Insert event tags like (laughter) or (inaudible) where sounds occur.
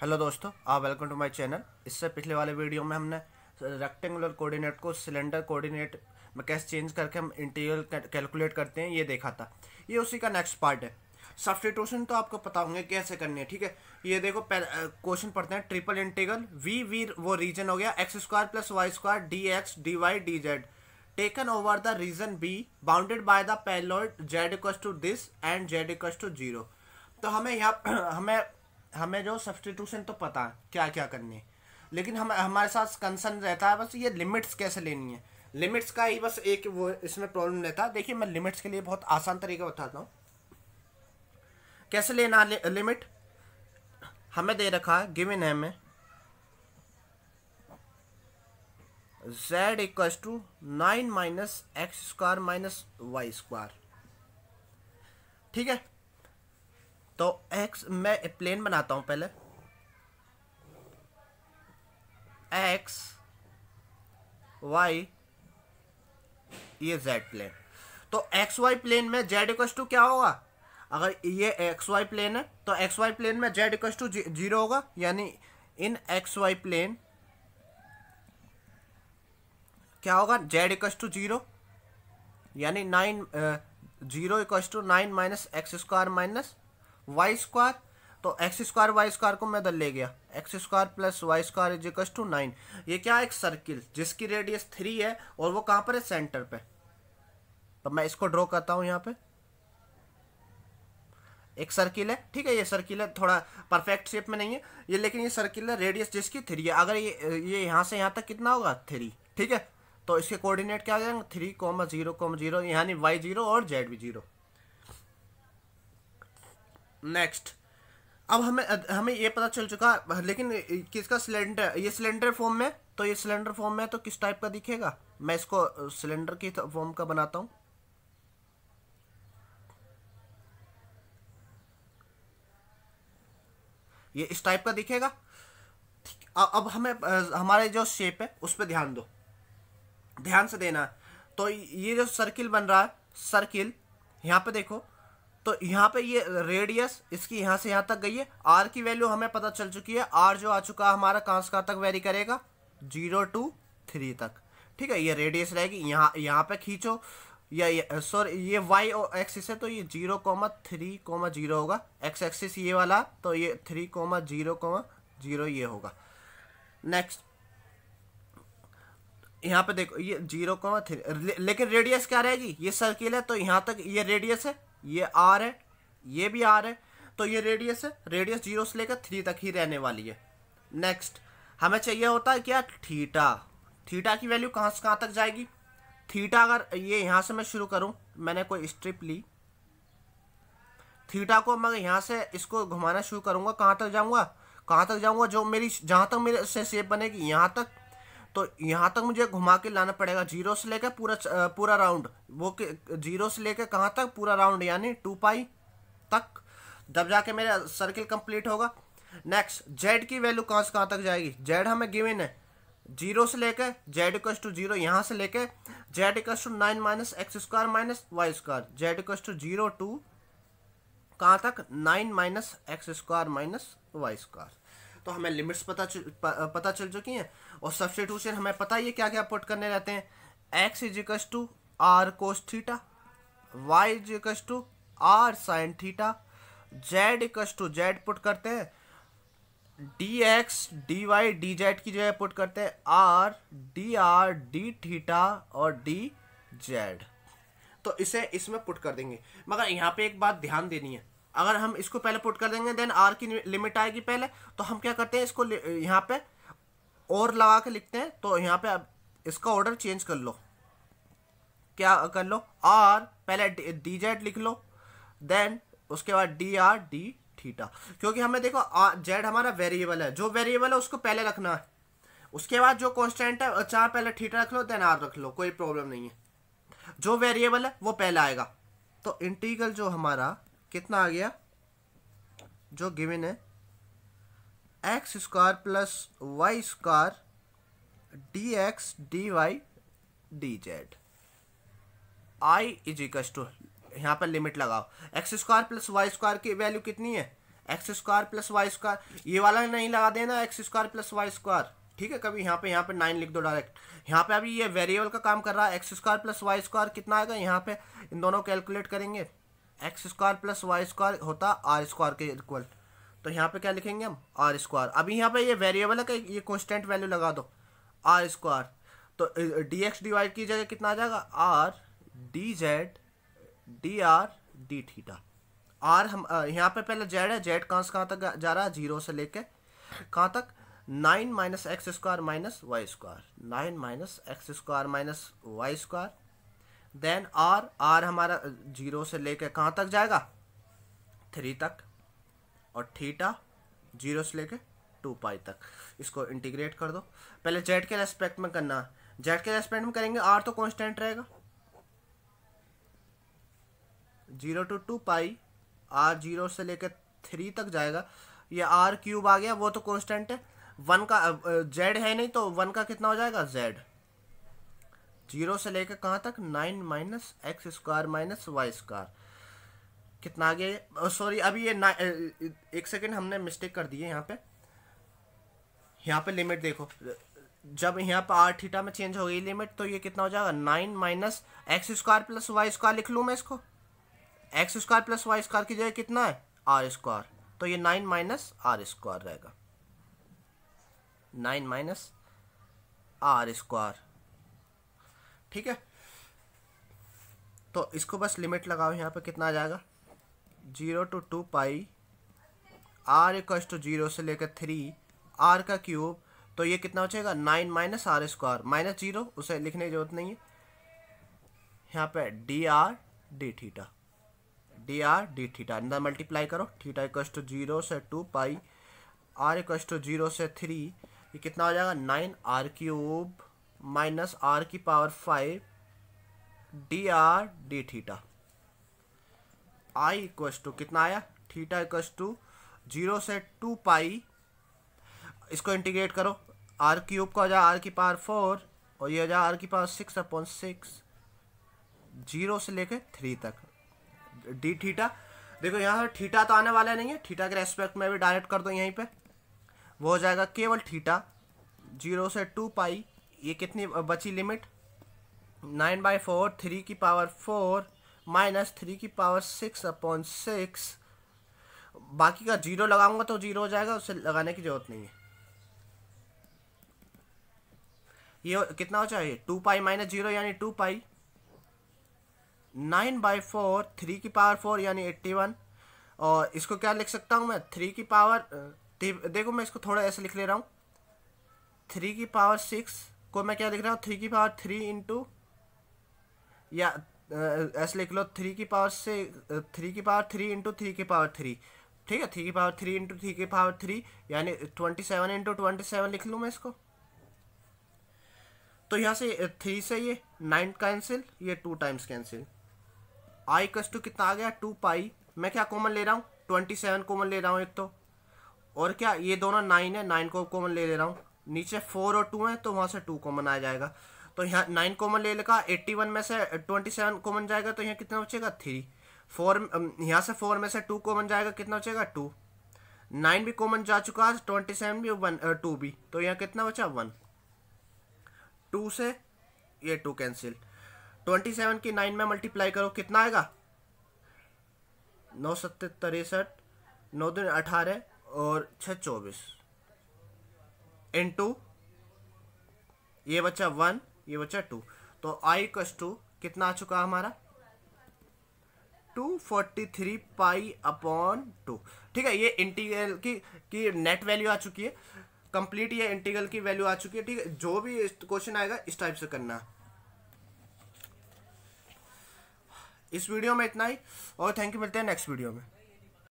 hello दोस्तों आप welcome to my channel इससे पिछले वाले वीडियो में हमने रेक्टेंगुलर कोऑर्डिनेट को सिलेंडर कोऑर्डिनेट में कैसे चेंज करके हम इंटीरियर कैलकुलेट करते हैं ये देखा था ये उसी का नेक्स्ट पार्ट है सब्सटीट्यूशन तो आपको पता होंगे कैसे करनी है ठीक है ये देखो क्वेश्चन पढ़ते हैं ट्रिपल इंटीगल वी वी वो रीजन हो गया x square plus y square d x d y d z taken over the region be bounded by the paraboloid z equal to this and z equal to zero तो हमें यहाँ (clears throat) हमें हमें जो substitution तो पता है क्या क्या करनी लेकिन हम हमारे साथ कंसर्न रहता है बस ये लिमिट्स कैसे लेनी है लिमिट्स का ही बस एक वो इसमें प्रॉब्लम रहता है देखिए मैं लिमिट्स के लिए बहुत आसान तरीका बताता हूँ कैसे लेना लि, लिमिट हमें दे रखा है गिवन है हमें z equal to nine minus x square minus y square ठीक है तो एक्स मैं प्लेन बनाता हूँ पहले एक्स वाई ये जेड प्लेन तो एक्स वाई प्लेन में जेड इक्वस टू क्या होगा अगर ये एक्स वाई प्लेन है तो एक्स वाई प्लेन में जेड इक्वस टू जीरो होगा यानी इन एक्स वाई प्लेन क्या होगा जेड इक्वस टू जीरो यानी nine zero equals to nine minus x square minus y square तो एक्स स्क्वायर वाई स्क्वायर को मैं दल ले गया x square plus y square is to nine ये क्या एक सर्किल जिसकी रेडियस थ्री है और वो कहाँ पर है सेंटर पे तो मैं इसको ड्रॉ करता हूँ यहाँ पे एक सर्किल है ठीक है ये सर्किल है थोड़ा परफेक्ट शेप में नहीं है ये लेकिन ये सर्किल है रेडियस जिसकी थ्री है अगर ये ये यहाँ से यहाँ तक कितना होगा थ्री ठीक है तो इसके कोऑर्डिनेट क्या आ जाएंगे three comma zero comma zero यानी वाई जीरो और जेड भी जीरो नेक्स्ट अब हमें हमें ये पता चल चुका लेकिन किसका सिलेंडर ये सिलेंडर फॉर्म में तो ये सिलेंडर फॉर्म में तो किस टाइप का दिखेगा मैं इसको सिलेंडर की फॉर्म का बनाता हूँ ये इस टाइप का दिखेगा अब हमें हमारे जो शेप है उस पर ध्यान दो ध्यान से देना तो ये जो सर्किल बन रहा है सर्किल यहाँ पे देखो तो यहाँ पे ये रेडियस इसकी यहाँ से यहाँ तक गई है आर की वैल्यू हमें पता चल चुकी है आर जो आ चुका हमारा कहाँ से कहाँ तक वेरी करेगा जीरो टू थ्री तक ठीक है ये रेडियस रहेगी यहाँ यहाँ पे खींचो या सॉरी ये वाई और एक्सिस है तो ये zero comma three comma zero होगा एक्स एक्सिस ये वाला तो ये three comma zero comma zero ये होगा नेक्स्ट यहाँ पे देखो ये जीरो कोमा थ्री लेकिन रेडियस क्या रहेगी ये सर्किल है तो यहाँ तक ये रेडियस है ये आर है ये भी आर है तो ये रेडियस है रेडियस जीरो से लेकर थ्री तक ही रहने वाली है नेक्स्ट हमें चाहिए होता है क्या थीटा थीटा की वैल्यू कहाँ से कहाँ तक जाएगी थीटा अगर ये यहाँ से मैं शुरू करूँ मैंने कोई स्ट्रिप ली थीटा को मैं यहाँ से इसको घुमाना शुरू करूँगा कहाँ तक जाऊँगा कहाँ तक जाऊँगा जो मेरी जहाँ तक मेरे से सेप बनेगी यहाँ तक तो यहाँ तक मुझे घुमा के लाना पड़ेगा जीरो से लेकर पूरा पूरा राउंड वो जीरो से लेकर कहाँ तक पूरा राउंड यानी टू पाई तक जब जाके मेरा सर्किल कंप्लीट होगा नेक्स्ट जेड की वैल्यू कहाँ से कहाँ तक जाएगी जेड हमें गिवन है जीरो से लेकर जेड इक्व टू जीरो यहाँ से लेकर z equal to nine minus x square minus y square z equal to zero to कहाँ तक nine minus x square minus y square तो हमें लिमिट्स पता चल प, पता चल चुकी हैं और सब्सटीट्यूशन हमें पता ही है क्या क्या पुट करने रहते हैं x इजिकस to are cos theta Y इजिकस to are sine theta Z इक्स to Z put करते हैं D x d y d Z की जगह पुट करते हैं R D r d theta और डी जेड तो इसे इसमें पुट कर देंगे मगर यहाँ पे एक बात ध्यान देनी है अगर हम इसको पहले पुट कर देंगे देन आर की लिमिट आएगी पहले तो हम क्या करते हैं इसको यहाँ पे और लगा के लिखते हैं तो यहाँ पे अब इसका ऑर्डर चेंज कर लो क्या कर लो आर पहले डी जेड लिख लो देन उसके बाद डी आर डी थीटा क्योंकि हमें देखो जेड हमारा वेरिएबल है जो वेरिएबल है उसको पहले रखना है उसके बाद जो कॉन्स्टेंट है चार पहले थीटा रख लो देन आर रख लो कोई प्रॉब्लम नहीं है जो वेरिएबल है वो पहले आएगा तो इंटीगल जो हमारा कितना आ गया जो गिवन है x square plus y square d x d y d z I is equals to यहाँ पर लिमिट लगाओ x square plus y square की वैल्यू कितनी है x square plus y square ये वाला नहीं लगा देना x square plus y square ठीक है कभी यहाँ पे यहाँ पे नाइन लिख दो डायरेक्ट यहाँ पे अभी ये वेरिएबल का काम कर रहा है x square plus y square कितना आएगा यहाँ पे इन दोनों कैलकुलेट करेंगे x square plus y square होता आर स्क्वायर के इक्वल तो यहाँ पे क्या लिखेंगे हम आर स्क्वायर अभी यहाँ पे ये वेरिएबल है कि ये कॉन्स्टेंट वैल्यू लगा दो आर स्क्वायर तो डी एक्स डिवाइड की जगह कितना आ जाएगा r d z d r d theta r हम यहाँ पे पहले जेड है जेड कहाँ से कहाँ तक जा रहा है जीरो से लेके कहाँ तक nine minus x square minus y square nine minus x square minus y square then r r हमारा जीरो से लेकर कहाँ तक जाएगा थ्री तक और थीटा जीरो से लेकर टू पाई तक इसको इंटीग्रेट कर दो पहले जेड के रेस्पेक्ट में करना है जेड के रेस्पेक्ट में करेंगे आर तो कांस्टेंट रहेगा zero to two pi r zero से लेके थ्री तक जाएगा ये आर क्यूब आ गया वो तो कांस्टेंट है वन का जेड है नहीं तो वन का कितना हो जाएगा जेड जीरो से लेकर कहाँ तक nine minus x square minus y square कितना आगे सॉरी अभी ये ना एक सेकेंड हमने मिस्टेक कर दिए यहाँ पे यहाँ पे लिमिट देखो जब यहाँ पे आर थीटा में चेंज हो गई लिमिट तो ये कितना हो जाएगा nine minus x square plus y square लिख लूँ मैं इसको x square plus y square की जगह कितना है आर स्क्वायर तो ये नाइन माइनस आर स्क्वायर रहेगा नाइन माइनस आर स्क्वायर ठीक है तो इसको बस लिमिट लगाओ यहाँ पे कितना आ जाएगा zero to two pi r equals to zero से लेकर थ्री आर का क्यूब तो ये कितना हो जाएगा nine minus r square minus zero उसे लिखने की जरूरत नहीं है यहाँ पे d r d theta d r d theta अंदर मल्टीप्लाई करो थीटा इक्वस टू जीरो से two pi r equals to zero से थ्री ये कितना हो जाएगा nine r cube minus r की power five d r d theta I equals to कितना आया थीटा इक्वस टू जीरो से टू पाई इसको इंटीग्रेट करो आर क्यूब का हो जाए आर की पावर फोर और ये हो जाए आर की power six upon six zero से लेकर थ्री तक डी थीटा देखो यहाँ थीटा तो आने वाला नहीं है थीटा के रेस्पेक्ट में भी डायरेक्ट कर दो यहीं पे वो हो जाएगा केवल थीटा जीरो से टू पाई ये कितनी बची limit nine by four three की पावर फोर माइनस थ्री की पावर सिक्स अपॉन सिक्स बाकी का जीरो लगाऊंगा तो जीरो हो जाएगा उसे लगाने की ज़रूरत नहीं है ये कितना हो चाहिए टू पाई माइनस जीरो यानी two pi nine by four three की पावर फोर यानी एट्टी वन और इसको क्या लिख सकता हूँ मैं थ्री की पावर देखो मैं इसको थोड़ा ऐसे लिख ले रहा हूँ थ्री की पावर सिक्स को मैं क्या लिख रहा हूँ थ्री की पावर थ्री इंटू या ऐसे लिख लो थ्री की पावर से थ्री की पावर थ्री इंटू थ्री की पावर थ्री ठीक है थ्री की पावर थ्री इंटू थ्री की पावर थ्री यानी twenty seven into twenty seven लिख लूँ मैं इसको तो यहाँ से थ्री से ये नाइन कैंसिल ये टू टाइम्स कैंसिल आई कस टू कितना आ गया टू पाई मैं क्या कॉमन ले रहा हूँ ट्वेंटी सेवन कॉमन ले रहा हूँ एक तो और क्या ये दोनों नाइन है नाइन को कॉमन ले ले रहा हूँ नीचे फोर और टू हैं तो वहाँ से टू कॉमन आ जाएगा तो यहाँ नाइन कॉमन ले लेगा एट्टी वन में से ट्वेंटी सेवन कॉमन जाएगा तो यहाँ कितना बचेगा थ्री फोर यहाँ से फोर में से टू कॉमन जाएगा कितना बचेगा टू नाइन भी कॉमन जा चुका है ट्वेंटी सेवन भी वन टू भी तो यहाँ कितना बचा वन टू से ये टू कैंसिल ट्वेंटी सेवन की नाइन में मल्टीप्लाई करो कितना आएगा नौ सत्तर तिरसठ नौ दिन अठारह और छः चौबीस टू ये बच्चा वन ये बच्चा टू तो आई कस टू कितना आ चुका हमारा two forty three pi upon two ठीक है ये इंटीग्रल की की नेट वैल्यू आ चुकी है कंप्लीट ये इंटीग्रल की वैल्यू आ चुकी है ठीक है जो भी क्वेश्चन आएगा इस टाइप से करना इस वीडियो में इतना ही और थैंक यू मिलते हैं नेक्स्ट वीडियो में